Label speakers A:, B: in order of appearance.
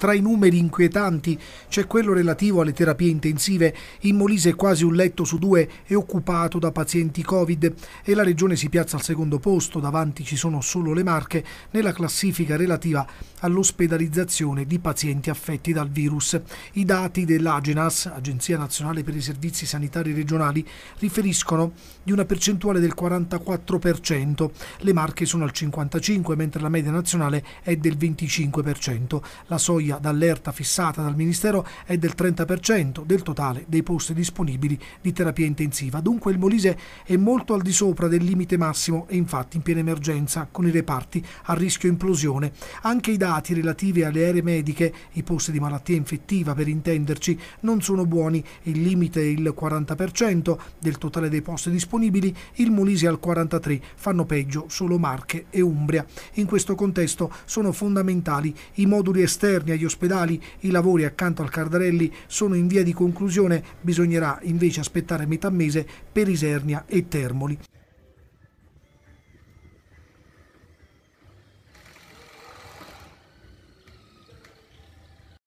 A: Tra i numeri inquietanti c'è quello relativo alle terapie intensive. In Molise quasi un letto su due è occupato da pazienti Covid e la regione si piazza al secondo posto, davanti ci sono solo le Marche, nella classifica relativa all'ospedalizzazione di pazienti affetti dal virus. I dati dell'Agenas, Agenzia Nazionale per i Servizi Sanitari Regionali, riferiscono di una percentuale del 44%. Le marche sono al 55%, mentre la media nazionale è del 25%. La soglia d'allerta fissata dal Ministero è del 30% del totale dei posti disponibili di terapia intensiva. Dunque il Molise è molto al di sopra del limite massimo e infatti in piena emergenza con i reparti a rischio implosione. Anche i dati dati relativi alle aree mediche, i posti di malattia infettiva per intenderci, non sono buoni, il limite è il 40% del totale dei posti disponibili, il Molise al 43%, fanno peggio solo Marche e Umbria. In questo contesto sono fondamentali i moduli esterni agli ospedali, i lavori accanto al Cardarelli sono in via di conclusione, bisognerà invece aspettare metà mese per Isernia e Termoli.